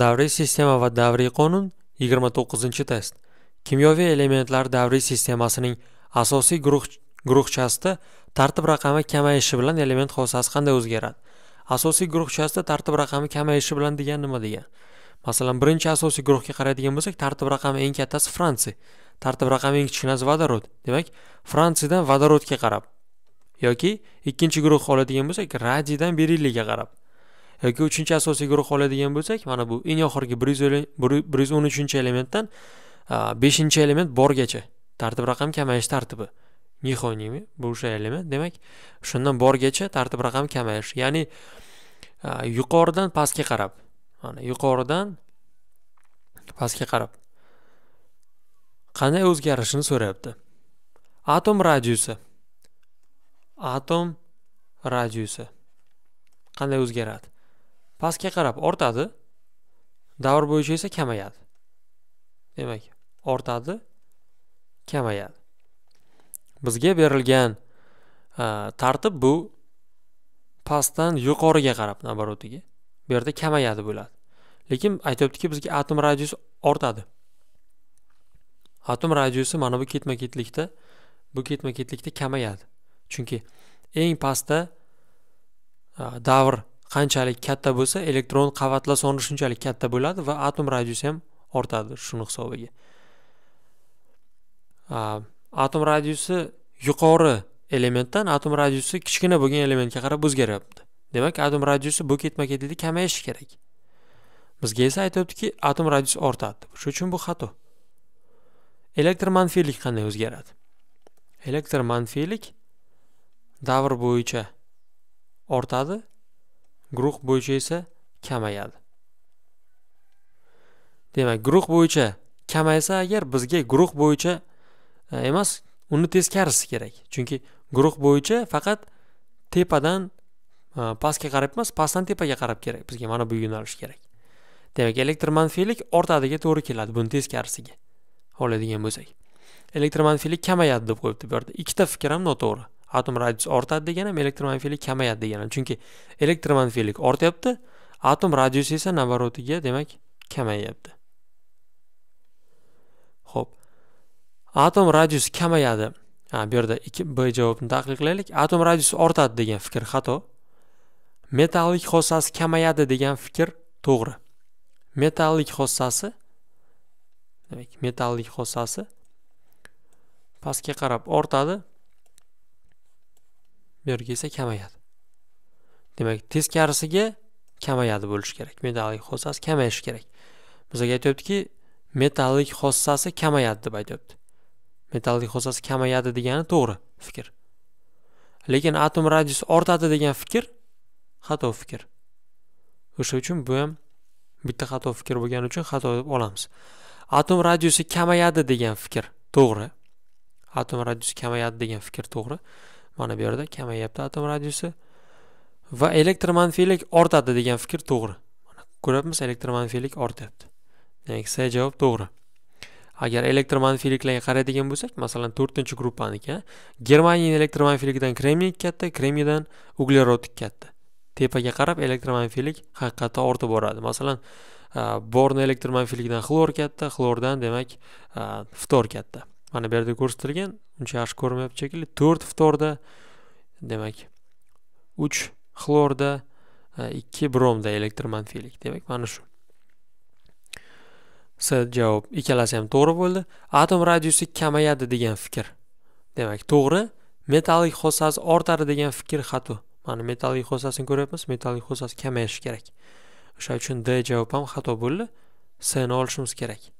davriy sistema va davriy qonun 29 test kimyoviy elementlar davriy sistemasining asosiy guruh guruhchasida tartib raqami kamayishi bilan element xossasi qanday o'zgaradi asosiy guruhchasida tartib raqami kamayishi bilan degan nima degan masalan birinchi asosiy guruhga qaraydigan bo'lsak tartib raqami eng kattasi fransiya tartib raqami eng kichkinasi vodorod demak fransiyadan vodorodga qarab yoki ikkinchi guruh oladigan bo'lsak radiydan berilliyga qarab yoki uchinchi asosiy guruh oladigan bo'lsak mana bu eng oxirgi bir yuz o'n uchinchi elementdan beshinchi element borgacha tartib raqam kamayish tartibi nihonimi bu o'sha element demak shundan borgacha tartib raqam kamayish ya'ni yuqoridan pastga qarab mana yuqoridan pastga qarab qanday o'zgarishini so'rayapti atom radiusi atom radiusi qanday o'zgaradi pastga qarab ortadi davr bo'yicha esa kamayadi demak ortadi kamayadi bizga berilgan e, tartib bu pastdan yuqoriga qarab наоборотiga bu yerda kamayadi bo'ladi lekin aytyaptiki bizga atom radiusi ortadi atom radiusi mana bu ketma ketlikda bu ketma ketlikda kamayadi chunki eng pastda e, davr qanchalik katta bo'lsa elektron qavatlar soni shunchalik katta bo'ladi va atom radiusi ham ortadi shuni hisobiga atom radiusi yuqori elementdan atom radiusi kichkina bo'lgan elementga qarab o'zgaryapti demak atom radiusi bu ketma ketlikda kamayishi kerak bizga esa aytyaptiki atom radiusi ortadi shuning uchun bu xato elektr manfiylik qanday o'zgaradi elektr manfiylik davr bo'yicha ortadi guruh bo'yicha esa kamayadi demak guruh bo'yicha kamaysa agar bizga guruh bo'yicha e, emas uni teskarisi kerak chunki guruh bo'yicha faqat tepadan e, pastga qarab emas pastdan tepaga qarab kerak bizga mana bu yo'nalish kerak demak elektr manfiylik ortadiga to'g'ri keladi buni teskarisiga oladigan bo'lsak elektr manfiylik kamayadi deb qo'yibdi bu yerda ikkita fikr ham noto'g'ri atom radiusi ortadi degani ham elektromanfilik kamayadi degani chunki elektromanfilik ortyapti atom radiusi esa navarotiga demak kamayyapti ho'p atom radiusi kamayadi ha bu yerda ikki b javobni taqiqlaylik atom radiusi ortadi degan fikr xato metallik xossasi kamayadi degan fikr to'g'ri metallik xossasi demak metallik xossasi pastga qarab ortadi bu yerga esa kamayadi demak teskarisiga kamayadi bo'lishi kerak metallik xossasi kamayishi kerak bizga aytyaptiki metallik xossasi kamayadi deb aytyapti metallik xossasi kamayadi degani to'g'ri fikr lekin atom radiusi ortadi degan fikr xato fikr o'sha uchun bu ham bitta xato fikr bo'lgani uchun xato deb olamiz atom radiusi kamayadi degan fikr to'g'ri atom radiusi kamayadi degan fikr to'g'ri mana bu yerda kamayyapti atom radiusi va elektr manfiylik ortadi degan fikr to'g'ri ko'ryapmiz elektr manfiylik ortyapti demak c javob to'g'ri agar elektr manfiyliklarga qaraydigan bo'lsak masalan to'rtinchi gruppaniki germaniyani elektr manfiyligidan kremniy katta kremniydan uglerod katta tepaga qarab elektr manfiylik haqiqatda ortib boradi masalan e, borni elektr manfiyligidan xlor katta xlordan demak e, ftor katta mana bu yerda ko'rsatilgan uncha yaxshi ko'rinmayapti shekilli to'rt ftorda demak uch xlorda e, ikki bromda elektr manfiylik demak mana shu s javob ikkalasi ham to'g'ri bo'ldi atom radiusi kamayadi degan fikr demak to'g'ri metallik xossasi ortadi degan fikr xato mana metallik xossasini ko'ryapmiz metallik xossasi kamayishi kerak o'sha uchun d javob ham xato bo'ldi sni olishimiz kerak